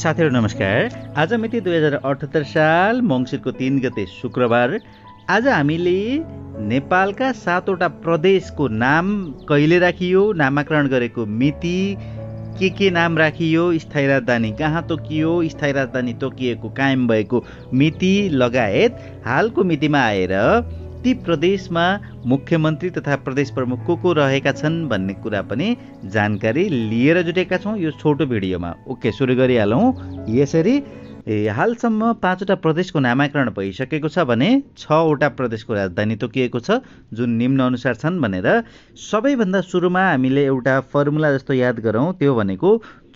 साथीहरू नमस्कार आज मिति दुई हजार अठहत्तर साल मङ्सिरको तिन गते शुक्रबार आज हामीले नेपालका सातवटा प्रदेशको नाम कहिले राखियो नामाकरण गरेको मिति के के नाम राखियो स्थायी राजधानी कहाँ तोकियो स्थायी राजधानी तोकिएको कायम भएको मिति लगायत हालको मितिमा आएर ती प्रदेशमा मुख्यमन्त्री तथा प्रदेश प्रमुख को को रहेका छन् भन्ने कुरा पनि जानकारी लिएर जुटेका छौँ यो छोटो भिडियोमा ओके सुरु गरिहालौँ यसरी हालसम्म पाँचवटा प्रदेशको नामाकरण भइसकेको छ भने छवटा प्रदेशको राजधानी तोकिएको छ जुन निम्न अनुसार छन् भनेर सबैभन्दा सुरुमा हामीले एउटा फर्मुला जस्तो याद गरौँ त्यो भनेको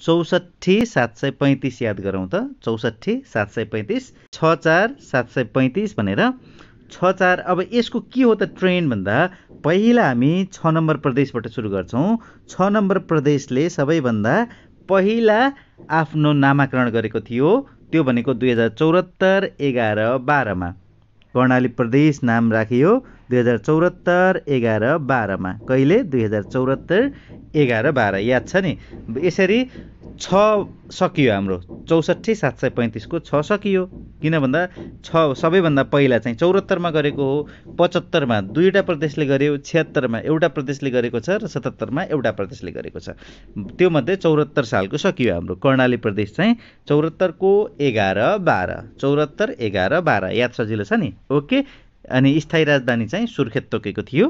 चौसठी सात सय पैँतिस याद गरौँ त चौसठी सात सय पैँतिस छ चार सात सय पैँतिस भनेर छ चार अब यसको के हो त ट्रेन भन्दा पहिला हामी छ नम्बर प्रदेशबाट सुरु गर्छौँ छ नम्बर प्रदेशले सबैभन्दा पहिला आफ्नो नामाकरण गरेको थियो त्यो भनेको दुई हजार चौहत्तर एघार बाह्रमा कर्णाली प्रदेश नाम राखियो दुई हजार चौहत्तर एघार बाह्रमा कहिले दुई हजार चौहत्तर एघार बाह्र याद छ नि यसरी छ सकियो हाम्रो चौसठी सात सय पैँतिसको छ सकियो किन भन्दा छ सबैभन्दा पहिला चाहिँ चौरात्तरमा गरेको हो पचहत्तरमा दुईवटा प्रदेशले गर्यो छिहत्तरमा एउटा प्रदेशले गरेको छ र सतहत्तरमा एउटा प्रदेशले गरेको छ त्योमध्ये चौरात्तर सालको सकियो हाम्रो कर्णाली प्रदेश चाहिँ चौरात्तरको एघार बाह्र चौरात्तर एघार बाह्र याद सजिलो छ नि ओके अनि स्थायी राजधानी चाहिँ सुर्खेत तोकेको थियो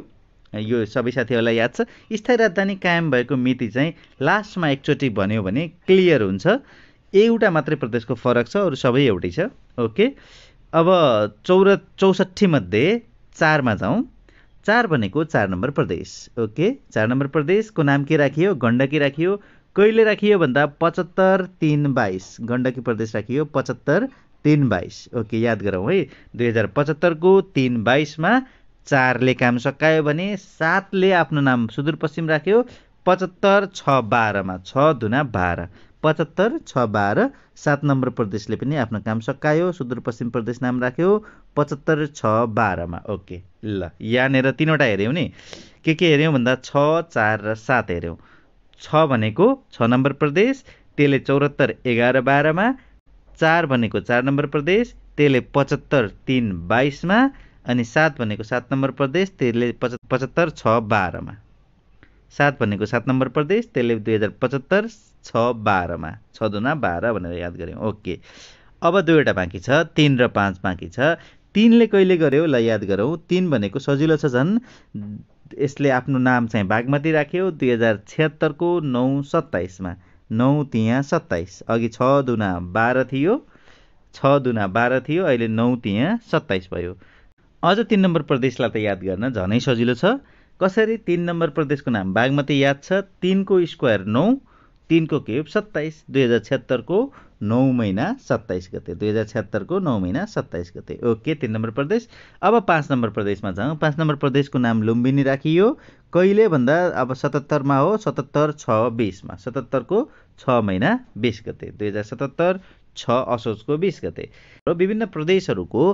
यो सबै साथीहरूलाई याद छ स्थायी राजधानी कायम भएको मिति चाहिँ लास्टमा एकचोटि भन्यो भने क्लियर हुन्छ एउटा मात्रै प्रदेशको फरक छ अरू सबै एउटै छ ओके अब चौर चौसठीमध्ये चारमा जाउँ चार भनेको चार नम्बर प्रदेश ओके चार नम्बर प्रदेशको नाम के राखियो गण्डकी राखियो कहिले राखियो भन्दा पचहत्तर तिन बाइस गण्डकी प्रदेश राखियो पचहत्तर तिन बाइस ओके याद गरौँ है दुई हजार पचहत्तरको तिन बाइसमा चारले काम सकायो भने सातले आफ्नो नाम सुदूरपश्चिम राख्यो पचहत्तर छ बाह्रमा छ धुना बाह्र पचहत्तर छ बाह्र सात नम्बर प्रदेशले पनि आफ्नो काम सकायो सुदूरपश्चिम प्रदेश नाम राख्यो पचहत्तर छ बाह्रमा ओके ल यहाँनिर तिनवटा हेऱ्यौँ नि के के हेऱ्यौँ भन्दा छ चार र सात हेऱ्यौँ छ भनेको छ नम्बर प्रदेश त्यसले चौहत्तर एघार बाह्रमा चार भनेको चार नम्बर प्रदेश त्यसले पचहत्तर तिन बाइसमा अनि सात भनेको सात नम्बर प्रदेश त्यसले पच पचहत्तर छ बाह्रमा सात भनेको सात नम्बर प्रदेश त्यसले दुई हजार पचहत्तर छ बाह्रमा छ दुना बाह्र भनेर याद गऱ्यौँ ओके अब दुईवटा बाँकी छ तिन र पाँच बाँकी छ तिनले कहिले गऱ्यो ल याद गरौँ तिन भनेको सजिलो छ झन् यसले आफ्नो नाम चाहिँ बागमती राख्यो दुई हजार छिहत्तरको नौ सत्ताइसमा नौ तिहाँ सत्ताइस अघि छ दुना बाह्र थियो छ दुना बाह्र थियो अहिले नौ तिहाँ सत्ताइस भयो अझ तिन नम्बर प्रदेशलाई त याद गर्न झनै सजिलो छ कसरी तिन नम्बर प्रदेशको नाम बागमती याद छ तिनको स्क्वायर नौ तिनको क्युब सत्ताइस दुई हजार छत्तरको नौ महिना सत्ताइस गते दुई हजार छत्तरको नौ महिना सत्ताइस गते ओके तिन नम्बर प्रदेश अब पाँच नम्बर प्रदेशमा जाउँ पाँच नम्बर प्रदेशको नाम लुम्बिनी राखियो कहिले भन्दा अब सतहत्तरमा हो सतहत्तर छ बिसमा सतहत्तरको छ महिना बिस गते दुई हजार सतहत्तर छ असोजको बिस गते र विभिन्न प्रदेशहरूको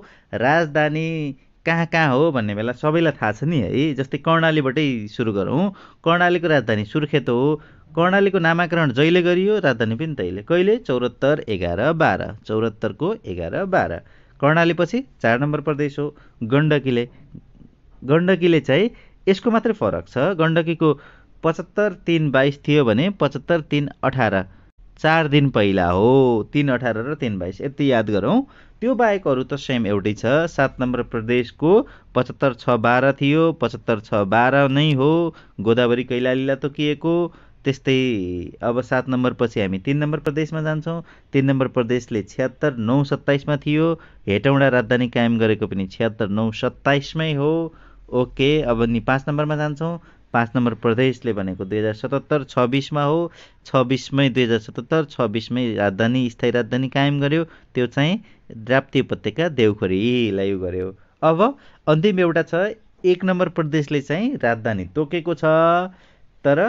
राजधानी कहाँ कहाँ हो भन्ने बेला सबैलाई थाहा छ नि है जस्तै कर्णालीबाटै सुरु गरौँ कर्णालीको राजधानी सुर्खेत हो कर्णालीको नामाकरण जहिले गरियो राजधानी पनि तैले कहिले चौरात्तर एघार बाह्र चौरात्तरको एघार बाह्र कर्णाली पछि चार नम्बर प्रदेश हो गण्डकीले गण्डकीले चाहिँ यसको मात्रै फरक छ गण्डकीको पचहत्तर तिन बाइस थियो भने पचहत्तर तिन अठार चार दिन पहिला हो तिन अठार र तिन बाइस यति याद गरौँ त्यो बाहेक त सेम एउटै छ सात नम्बर प्रदेशको पचहत्तर छ बाह्र थियो पचहत्तर छ बाह्र नै हो गोदावरी कैलालीलाई तोकिएको त्यस्तै अब सात नम्बर पछि हामी तिन नम्बर प्रदेशमा जान्छौँ तिन नम्बर प्रदेशले छिहत्तर नौ सत्ताइसमा थियो हेटौँडा राजधानी कायम गरेको पनि छिहत्तर नौ सत्ताइसमै हो ओके अब नि पाँच नम्बरमा जान्छौँ पाँच नम्बर प्रदेशले भनेको दुई हजार सतहत्तर छब्बिसमा हो छब्बिसमै दुई हजार सतहत्तर छब्बिसमै राजधानी स्थायी राजधानी कायम गर्यो त्यो चाहिँ द्राप्ती उपत्यका देउखोरीलाई उयो गर्यो अब अन्तिम एउटा छ एक नम्बर प्रदेशले चाहिँ राजधानी तोकेको छ तर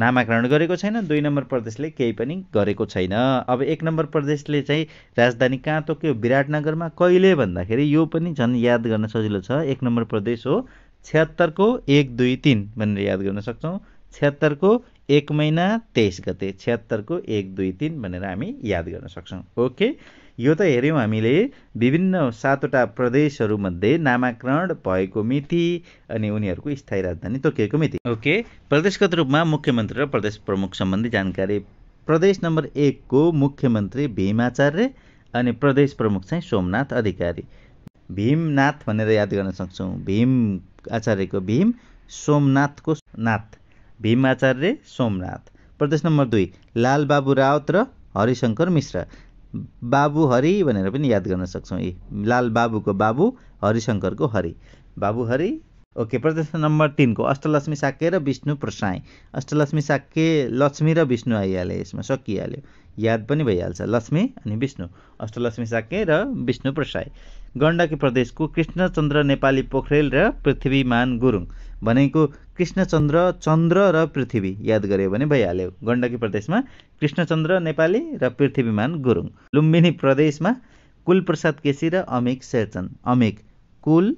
नामाकरण गरेको छैन दुई नम्बर प्रदेशले केही पनि गरेको छैन अब एक नम्बर प्रदेशले चाहिँ राजधानी कहाँ तोक्यो विराटनगरमा कहिले भन्दाखेरि यो पनि झन् याद गर्न सजिलो छ एक नम्बर प्रदेश हो छ्यात्तरको एक दुई तिन भनेर याद गर्न सक्छौँ छ्यात्तरको एक महिना तेइस गते छ्यात्तरको एक दुई तिन भनेर हामी याद गर्न सक्छौँ ओके यो त हेऱ्यौँ हामीले विभिन्न सातवटा प्रदेशहरूमध्ये नामाकरण भएको मिति अनि उनीहरूको स्थायी राजधानी तोकिएको मिति ओके प्रदेशगत रूपमा मुख्यमन्त्री र प्रदेश प्रमुख सम्बन्धी जानकारी प्रदेश नम्बर एकको मुख्यमन्त्री भीमाचार्य अनि प्रदेश प्रमुख चाहिँ सोमनाथ अधिकारी भीमनाथ भनेर याद गर्न सक्छौँ भीम आचार्यको भीम सोमनाथको नाथ भीम आचार्य सोमनाथ प्रदेश नम्बर दुई लालबाबु रावत र हरिशङ्कर मिश्र बाबु हरि भनेर पनि याद गर्न सक्छौँ यी बाबुको बाबु हरिशङ्करको हरि बाबु हरि ओके प्रदेश नम्बर तिनको अष्टलक्ष्मी साक्य र विष्णु प्रसाई अष्टलक्ष्मी साक्य लक्ष्मी र विष्णु आइहाले यसमा सकिहाल्यो याद पनि भइहाल्छ लक्ष्मी अनि विष्णु अष्टलक्ष्मी साक्य र विष्णु प्रसाई गण्डकी प्रदेशको कृष्णचन्द्र नेपाली पोखरेल र पृथ्वीमान गुरुङ भनेको कृष्णचन्द्र चन्द्र र पृथ्वी याद गऱ्यो भने भइहाल्यो गण्डकी प्रदेशमा कृष्णचन्द्र नेपाली र पृथ्वीमान गुरुङ लुम्बिनी प्रदेशमा कुलप्रसाद केसी र अमिक शेरचन अमिक कुल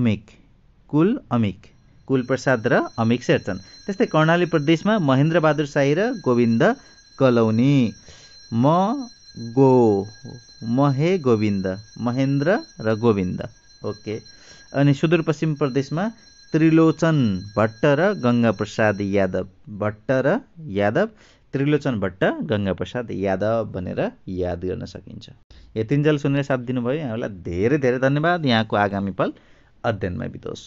अमिक कुल अमिक कुलप्रसाद र अमिक शेरचन त्यस्तै कर्णाली प्रदेशमा महेन्द्रबहादुर शाही र गोविन्द कलौनी म गो महे गोविन्द महेन्द्र र गोविन्द ओके अनि सुदूरपश्चिम प्रदेशमा त्रिलोचन भट्ट र गङ्गाप्रसाद यादव भट्ट र यादव त्रिलोचन भट्ट गङ्गाप्रसाद यादव भनेर याद गर्न सकिन्छ यतिन्जेल सुनेर साथ दिनुभयो यहाँलाई धेरै धेरै धन्यवाद यहाँको आगामी पल अध्ययनमा बितोस्